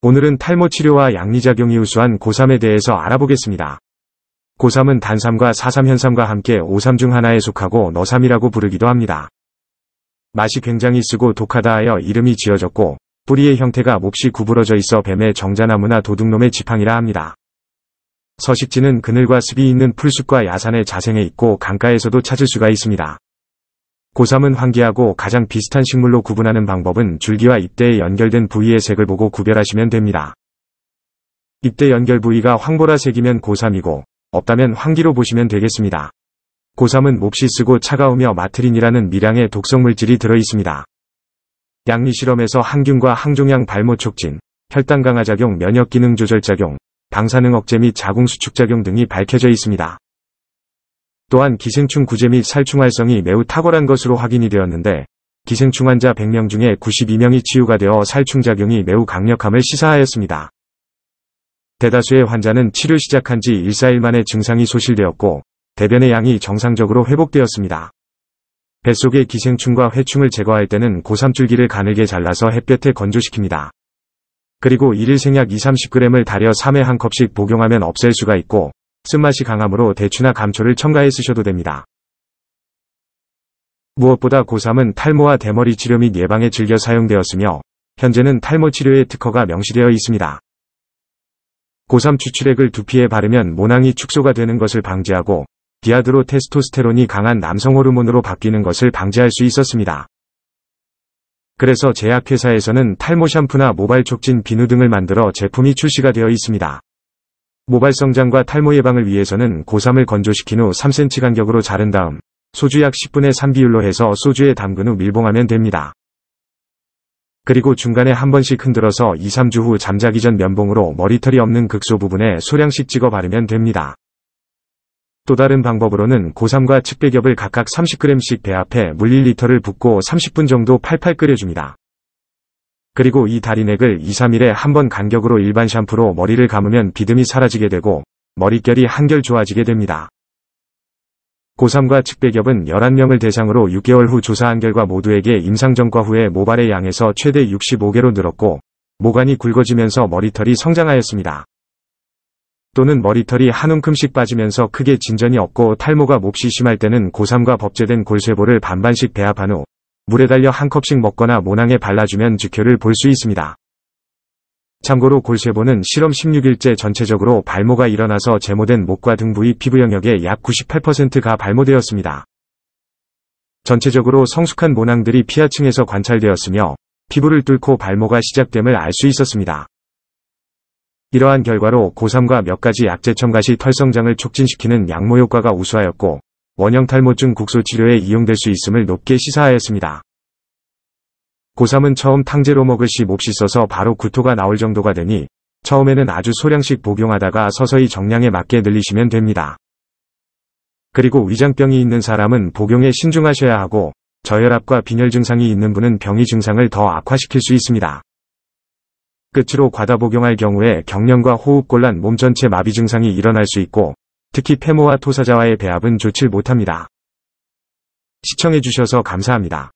오늘은 탈모 치료와 양리작용이 우수한 고3에 대해서 알아보겠습니다. 고3은 단삼과 사삼현삼과 함께 오삼 중 하나에 속하고 너삼이라고 부르기도 합니다. 맛이 굉장히 쓰고 독하다 하여 이름이 지어졌고 뿌리의 형태가 몹시 구부러져 있어 뱀의 정자나무나 도둑놈의 지팡이라 합니다. 서식지는 그늘과 습이 있는 풀숲과 야산의 자생에 있고 강가에서도 찾을 수가 있습니다. 고삼은 환기하고 가장 비슷한 식물로 구분하는 방법은 줄기와 잎대에 연결된 부위의 색을 보고 구별하시면 됩니다. 잎대 연결 부위가 황보라색이면 고삼이고 없다면 환기로 보시면 되겠습니다. 고삼은 몹시 쓰고 차가우며 마트린이라는 미량의 독성물질이 들어있습니다. 양리 실험에서 항균과 항종양 발모 촉진, 혈당 강화작용, 면역기능 조절작용, 방사능 억제 및 자궁 수축작용 등이 밝혀져 있습니다. 또한 기생충 구제 및 살충활성이 매우 탁월한 것으로 확인이 되었는데 기생충 환자 100명 중에 92명이 치유가 되어 살충작용이 매우 강력함을 시사하였습니다. 대다수의 환자는 치료 시작한 지 1, 4일 만에 증상이 소실되었고 대변의 양이 정상적으로 회복되었습니다. 뱃속의 기생충과 회충을 제거할 때는 고삼줄기를 가늘게 잘라서 햇볕에 건조시킵니다. 그리고 1일 생약 2, 30g을 달여 3회 한 컵씩 복용하면 없앨 수가 있고 쓴맛이 강하므로 대추나 감초를 첨가해 쓰셔도 됩니다. 무엇보다 고삼은 탈모와 대머리 치료 및 예방에 즐겨 사용되었으며 현재는 탈모 치료의 특허가 명시되어 있습니다. 고삼 추출액을 두피에 바르면 모낭이 축소가 되는 것을 방지하고 디아드로 테스토스테론이 강한 남성 호르몬으로 바뀌는 것을 방지할 수 있었습니다. 그래서 제약회사에서는 탈모 샴푸나 모발 촉진 비누 등을 만들어 제품이 출시가 되어 있습니다. 모발성장과 탈모 예방을 위해서는 고3을 건조시킨 후 3cm 간격으로 자른 다음 소주 약 10분의 3 비율로 해서 소주에 담근 후 밀봉하면 됩니다. 그리고 중간에 한 번씩 흔들어서 2, 3주 후 잠자기 전 면봉으로 머리털이 없는 극소 부분에 소량씩 찍어 바르면 됩니다. 또 다른 방법으로는 고3과 측배겹을 각각 30g씩 배합해 물 1리터를 붓고 30분 정도 팔팔 끓여줍니다. 그리고 이 다리넥을 2, 3일에 한 번 간격으로 일반 샴푸로 머리를 감으면 비듬이 사라지게 되고 머릿결이 한결 좋아지게 됩니다. 고3과 측배겹은 11명을 대상으로 6개월 후 조사한 결과 모두에게 임상정과 후에 모발의 양에서 최대 65개로 늘었고 모관이 굵어지면서 머리털이 성장하였습니다. 또는 머리털이 한 움큼씩 빠지면서 크게 진전이 없고 탈모가 몹시 심할 때는 고3과 법제된 골세보를 반반씩 배합한 후 물에 달려 한 컵씩 먹거나 모낭에 발라주면 즉효를 볼 수 있습니다. 참고로 골세보는 실험 16일째 전체적으로 발모가 일어나서 제모된 목과 등 부위 피부 영역의 약 98%가 발모되었습니다. 전체적으로 성숙한 모낭들이 피하층에서 관찰되었으며 피부를 뚫고 발모가 시작됨을 알 수 있었습니다. 이러한 결과로 고3과 몇 가지 약제 첨가 시 털성장을 촉진시키는 약모 효과가 우수하였고 원형탈모증 국소치료에 이용될 수 있음을 높게 시사하였습니다. 고삼은 처음 탕제로 먹을 시 몹시 써서 바로 구토가 나올 정도가 되니 처음에는 아주 소량씩 복용하다가 서서히 정량에 맞게 늘리시면 됩니다. 그리고 위장병이 있는 사람은 복용에 신중하셔야 하고 저혈압과 빈혈 증상이 있는 분은 병이 증상을 더 악화시킬 수 있습니다. 끝으로 과다 복용할 경우에 경련과 호흡곤란 몸 전체 마비 증상이 일어날 수 있고 특히 페모와 토사자와의 배합은 좋지 못합니다. 시청해주셔서 감사합니다.